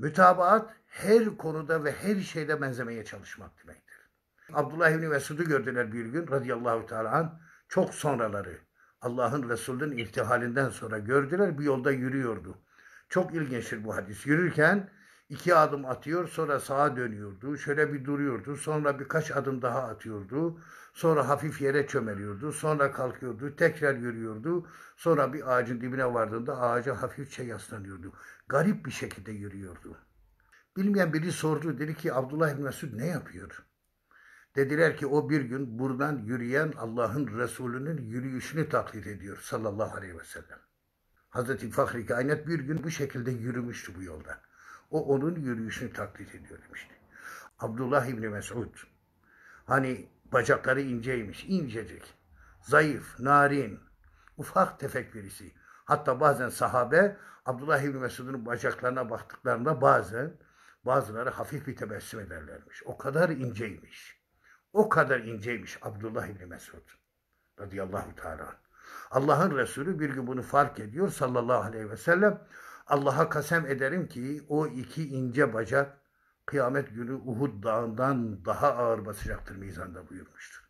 Mütabaat her konuda ve her şeyde benzemeye çalışmak demektir. Abdullah İbni Mesud'u gördüler bir gün radıyallahu teala an, çok sonraları Allah'ın Resulü'nün irtihalinden sonra gördüler bir yolda yürüyordu. Çok ilginçtir bu hadis. Yürürken iki adım atıyor, sonra sağa dönüyordu, şöyle bir duruyordu, sonra birkaç adım daha atıyordu, sonra hafif yere çömeliyordu, sonra kalkıyordu, tekrar yürüyordu, sonra bir ağacın dibine vardığında ağaca hafifçe yaslanıyordu. Garip bir şekilde yürüyordu. Bilmeyen biri sordu, dedi ki Abdullah İbni Mesud ne yapıyor? Dediler ki o bir gün buradan yürüyen Allah'ın Resulü'nün yürüyüşünü taklit ediyor sallallahu aleyhi ve sellem. Hazreti Fahri Kainat bir gün bu şekilde yürümüştü bu yolda. O onun yürüyüşünü taklit ediyor demişti. Abdullah İbni Mesud. Hani bacakları inceymiş, incecik. Zayıf, narin, ufak tefek birisi. Hatta bazen sahabe Abdullah İbni Mesud'un bacaklarına baktıklarında bazen bazıları hafif bir tebessüm ederlermiş. O kadar inceymiş. O kadar inceymiş Abdullah İbni Mesud. Radıyallahu Teala. Allah'ın Resulü bir gün bunu fark ediyor sallallahu aleyhi ve sellem. Allah'a kasem ederim ki o iki ince bacak kıyamet günü Uhud dağından daha ağır basacaktır mizanda buyurmuştur.